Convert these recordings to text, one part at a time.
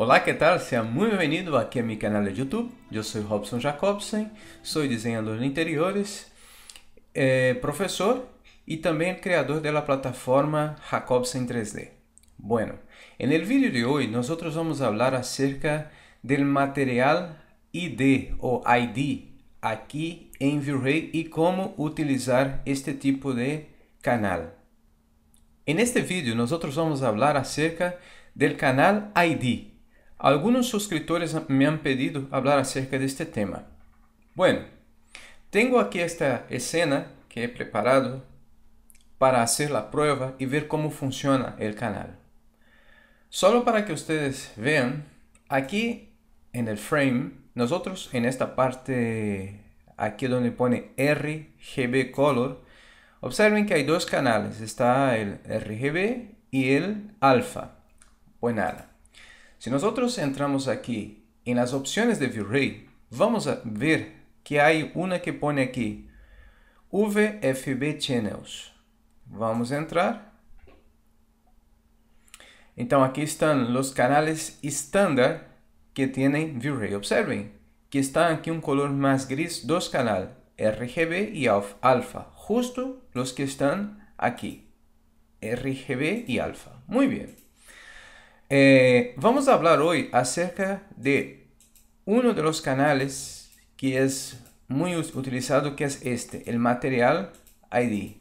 Olá, que tal? Seja muito bem-vindo aqui a meu canal de YouTube. Eu sou Robson Jacobsen, sou desenhador de interiores, eh, professor e também criador de la plataforma Jacobsen 3D. Bueno, no vídeo de hoje nós vamos falar acerca do material ID ou ID aqui em V-Ray e como utilizar este tipo de canal. En este vídeo nós vamos falar acerca do canal ID, Algunos suscriptores me han pedido hablar acerca de este tema. Bueno, tengo aquí esta escena que he preparado para hacer la prueba y ver cómo funciona el canal. Solo para que ustedes vean, aquí en el frame, nosotros en esta parte aquí donde pone RGB Color, observen que hay dos canales, está el RGB y el Alpha. Pues nada, si nosotros entramos aquí en las opciones de v vamos a ver que hay una que pone aquí VFB Channels. Vamos a entrar. Entonces aquí están los canales estándar que tiene v Observen que está aquí un color más gris, dos canales RGB y alfa, justo los que están aquí. RGB y alfa. Muy bien. Eh, vamos a hablar hoy acerca de uno de los canales que es muy utilizado, que es este, el material ID.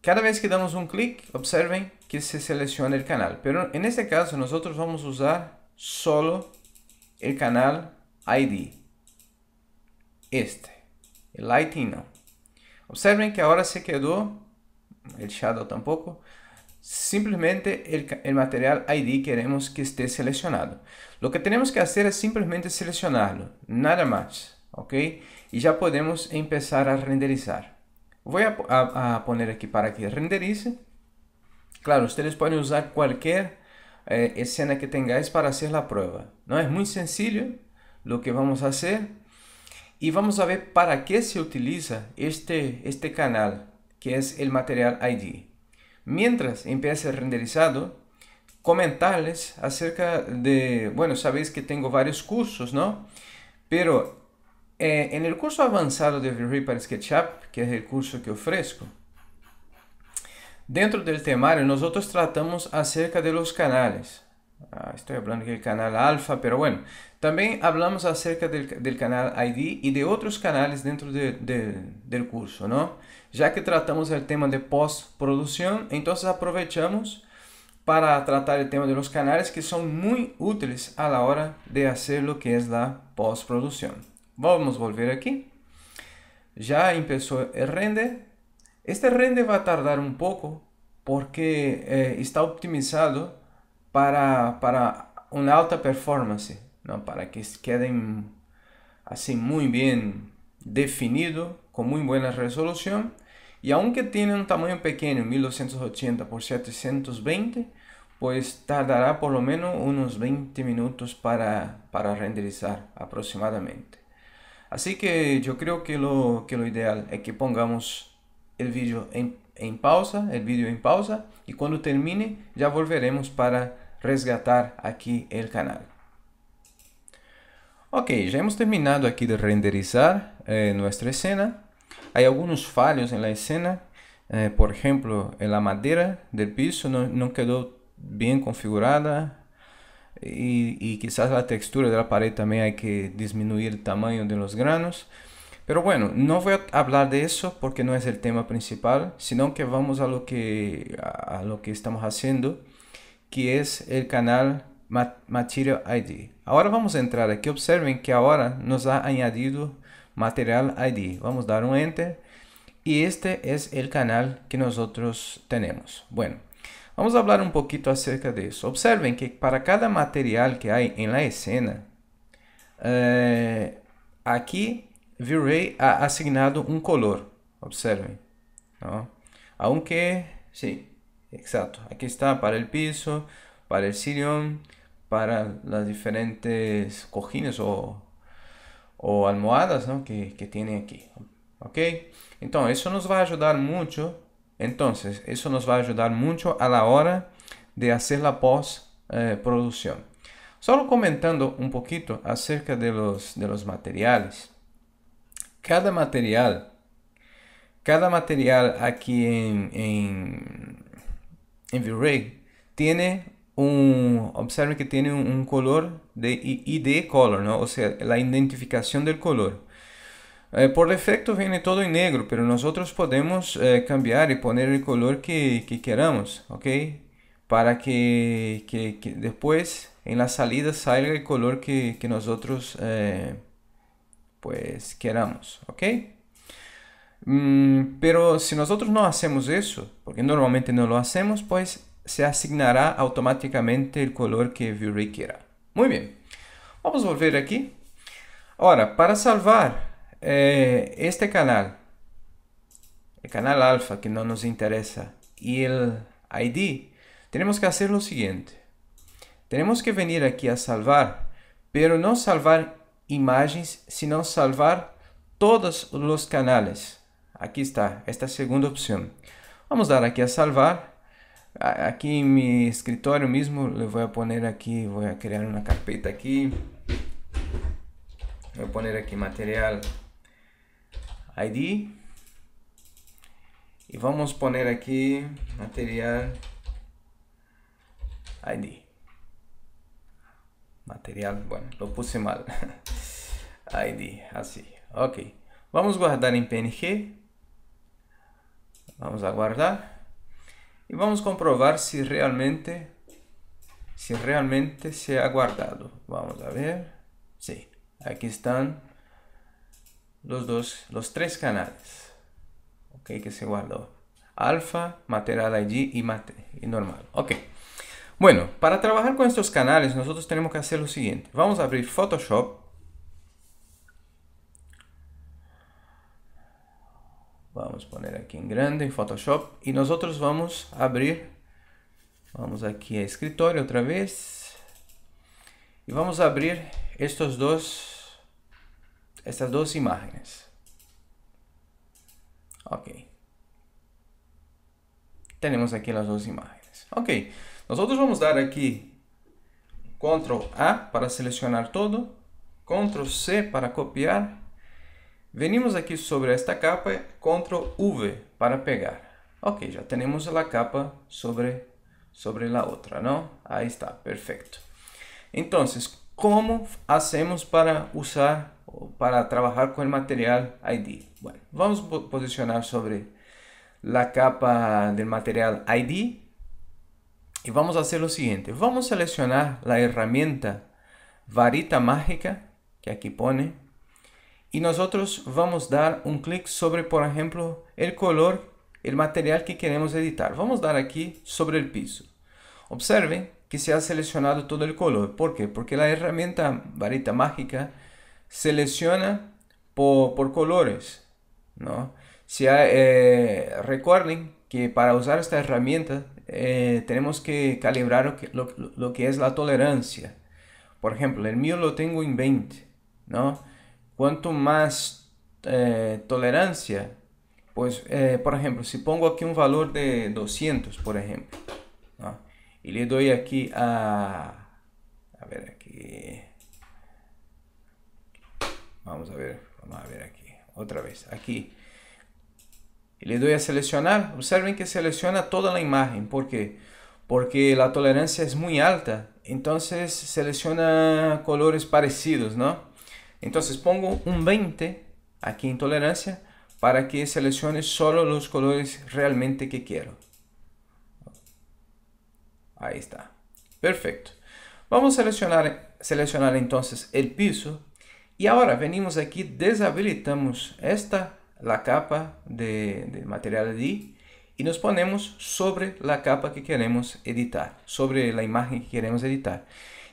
Cada vez que damos un clic, observen que se selecciona el canal, pero en este caso nosotros vamos a usar solo el canal ID. Este, el no Observen que ahora se quedó, el shadow tampoco, Simplemente el, material ID queremos que esté seleccionado. Lo que tenemos que hacer es simplemente seleccionarlo, nada más. ¿Ok? Y ya podemos empezar a renderizar. Voy a, poner aquí para que renderice. Claro, ustedes pueden usar cualquier eh, escena que tengáis para hacer la prueba. No es muy sencillo lo que vamos a hacer. Y vamos a ver para qué se utiliza este, este canal, que es el material ID. Mientras empieza el renderizado, comentarles acerca de, bueno, sabéis que tengo varios cursos, ¿no? Pero eh, en el curso avanzado de VR para SketchUp, que es el curso que ofrezco, dentro del temario nosotros tratamos acerca de los canales. Ah, estoy hablando del canal alfa, pero bueno. También hablamos acerca del, del canal ID y de otros canales dentro de, del curso, ¿no? Ya que tratamos el tema de postproducción, entonces aprovechamos para tratar el tema de los canales que son muy útiles a la hora de hacer lo que es la postproducción. Vamos a volver aquí. Ya empezó el render. Este render va a tardar un poco porque eh, está optimizado para, una alta performance, ¿no? para que queden así muy bien definido, con muy buena resolución. Y aunque tiene un tamaño pequeño, 1280 por 720, pues tardará por lo menos unos 20 minutos para, para renderizar aproximadamente. Así que yo creo que lo, que lo ideal es que pongamos el vídeo en en pausa, el vídeo en pausa y cuando termine ya volveremos para resgatar aquí el canal. Ok, ya hemos terminado aquí de renderizar eh, nuestra escena. Hay algunos fallos en la escena, eh, por ejemplo, en la madera del piso no, quedó bien configurada, y, quizás la textura de la pared también hay que disminuir el tamaño de los granos. Pero bueno, no voy a hablar de eso porque no es el tema principal, sino que vamos a lo que, lo que estamos haciendo, que es el canal Material ID. Ahora vamos a entrar aquí, observen que ahora nos ha añadido Material ID. Vamos a dar un Enter y este es el canal que nosotros tenemos. Bueno, vamos a hablar un poquito acerca de eso. Observen que para cada material que hay en la escena, eh, aquí V-Ray ha assignado um color. Observem. Não? Aunque, sim, exacto. Aqui está para o piso, para o sillón, para as diferentes cojines ou, ou almohadas ¿no? que, que tiene aquí. ¿Ok? Então, Entonces, eso nos va a ayudar mucho. Entonces, eso nos va a ayudar mucho a la hora de hacer la post produção. Eh, Solo comentando un poquito acerca de los, de los materiales. cada material, cada material aquí en, en, V-Ray tiene un, observe que tiene un, color de ID color, o sea, la identificación del color. Eh, por defecto viene todo en negro, pero nosotros podemos eh, cambiar y poner el color que, queramos, ¿ok? Para que, después en la salida salga el color que, nosotros... Eh, pues queramos, ¿ok? Mm, pero si nosotros no hacemos eso, porque normalmente no lo hacemos, pues se asignará automáticamente el color que Vue quiera. Muy bien, vamos a volver aquí. Ahora, para salvar eh, este canal, el canal alfa que no nos interesa y el ID, tenemos que hacer lo siguiente. Tenemos que venir aquí a salvar, pero no salvar imagens, sino salvar todos os canais. Aqui está, esta é segunda opção. Vamos dar aqui a salvar. Aqui em meu escritório mesmo, eu vou poner aqui, vou criar uma carpeta aqui. Vou poner aqui material ID. E vamos poner aqui material ID. Material, bueno, lo puse mal. ID, así. Ok. Vamos a guardar en PNG. Vamos a guardar. Y vamos a comprobar si realmente, si realmente se ha guardado. Vamos a ver. Sí, aquí están los dos, los tres canales. Ok, que se guardó. Alfa, material ID y, y normal. Ok. Bueno, para trabajar con estos canales nosotros tenemos que hacer lo siguiente. Vamos a abrir Photoshop. Vamos a poner aquí en grande Photoshop y nosotros vamos a abrir. Vamos aquí a escritorio otra vez. Y vamos a abrir estos dos, estas dos imágenes. Ok. Tenemos aquí las dos imágenes. Ok. Nosotros vamos dar aquí Control A para selecionar todo, Control C para copiar. Venimos aqui sobre esta capa, Control V para pegar. Ok, já temos a capa sobre, sobre a outra, não? Aí está, perfeito. Então, como hacemos para usar, para trabalhar com o material ID? Bueno, vamos posicionar sobre a capa do material ID Y vamos a hacer lo siguiente. Vamos a seleccionar la herramienta varita mágica que aquí pone. Y nosotros vamos a dar un clic sobre, por ejemplo, el color, el material que queremos editar. Vamos a dar aquí sobre el piso. Observen que se ha seleccionado todo el color. ¿Por qué? Porque la herramienta varita mágica selecciona por, colores. ¿no? Si eh, recuerden que para usar esta herramienta eh, tenemos que calibrar lo que, es la tolerancia. Por ejemplo, el mío lo tengo en 20, ¿no? Cuanto más eh, tolerancia, pues, eh, por ejemplo, si pongo aquí un valor de 200, por ejemplo, y le doy aquí a... A ver aquí. Vamos a ver, vamos a ver aquí. Otra vez, aquí y le doy a seleccionar, observen que selecciona toda la imagen. ¿Por qué? Porque la tolerancia es muy alta, entonces selecciona colores parecidos, ¿no? Entonces pongo un 20 aquí en tolerancia para que seleccione solo los colores realmente que quiero. Ahí está. Perfecto. Vamos a seleccionar, seleccionar entonces el piso y ahora venimos aquí, deshabilitamos esta la capa de, de material ali y nos ponemos sobre la capa que queremos editar, sobre la imagen que queremos editar.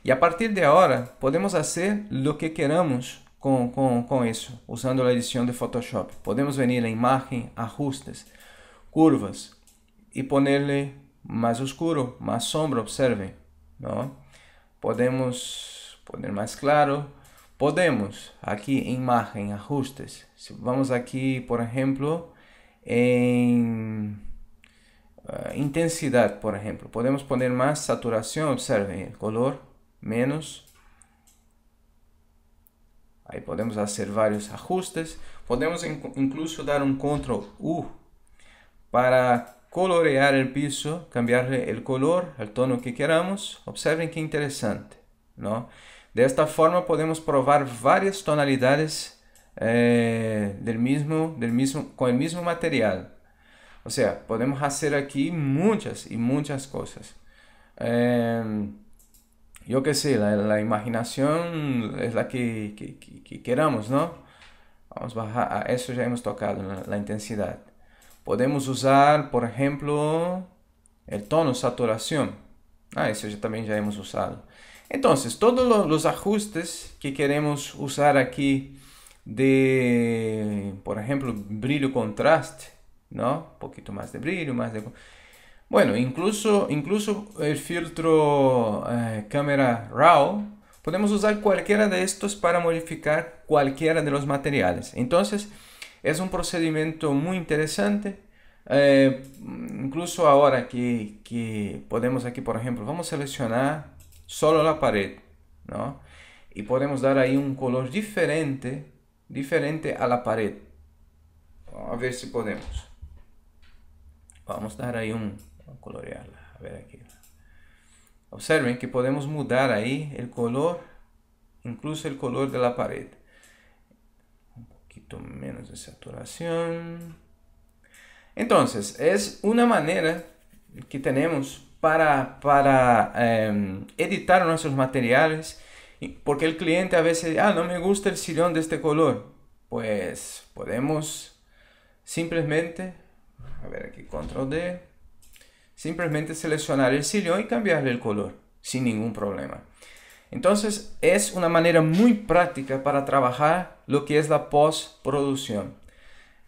Y a partir de ahora podemos hacer lo que queramos con, con, con eso, usando la edición de Photoshop. Podemos venir a imagen, ajustes, curvas y ponerle más oscuro, más sombra, observen. ¿no? Podemos poner más claro, Podemos, aqui em imagem, ajustes. Vamos aqui, por exemplo, em uh, eh, intensidade, por exemplo. Podemos poner mais saturação observem color, menos. Aí podemos hacer varios ajustes. Podemos incluso dar um control U para colorear o piso, cambiarle o color, o tono que queramos. observem que interessante não De esta forma podemos probar varias tonalidades eh, del mismo, del mismo, con el mismo material. O sea, podemos hacer aquí muchas y muchas cosas. Em, yo qué sé, la, imaginación es la que, queramos, ¿no? Vamos a bajar, a eso ya hemos tocado, la, la intensidad. Podemos usar, por ejemplo, el tono saturación. Ah, eso ya, también ya hemos usado. Entonces, todos los ajustes que queremos usar aquí de, por ejemplo, brillo contraste, ¿no? Un poquito más de brillo, más de... Bueno, incluso, incluso el filtro eh, cámara RAW, podemos usar cualquiera de estos para modificar cualquiera de los materiales. Entonces, es un procedimiento muy interesante. Eh, incluso ahora que, que podemos aquí, por ejemplo, vamos a seleccionar solo la pared, ¿no? Y podemos dar ahí un color diferente, diferente a la pared. A ver si podemos. Vamos a dar ahí un, a colorearla, a ver aquí. Observen que podemos mudar ahí el color, incluso el color de la pared. Un poquito menos de saturación. Entonces, es una manera que tenemos para, em, editar nuestros materiales, porque el cliente a veces, ah, no me gusta el sillón de este color, pues podemos simplemente, a ver aquí, control D, simplemente seleccionar el sillón y cambiarle el color sin ningún problema. Entonces es una manera muy práctica para trabajar lo que es la postproducción.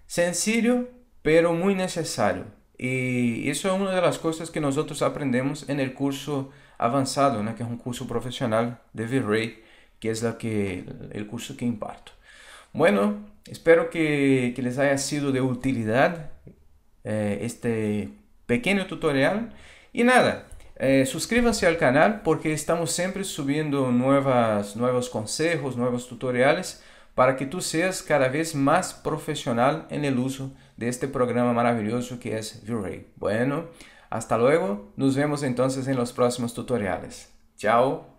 Sencillo, pero muy necesario. Y eso es una de las cosas que nosotros aprendemos en el curso avanzado, ¿no? que es un curso profesional de V-Ray, que es el curso que imparto. Bueno, espero que, les haya sido de utilidad eh, este pequeño tutorial. Y nada, eh, suscríbanse al canal porque estamos siempre subiendo nuevos consejos, nuevos tutoriales para que tú seas cada vez más profesional en el uso de este programa maravilloso que es V-Ray. Bueno, hasta luego, nos vemos entonces en los próximos tutoriales. Chao.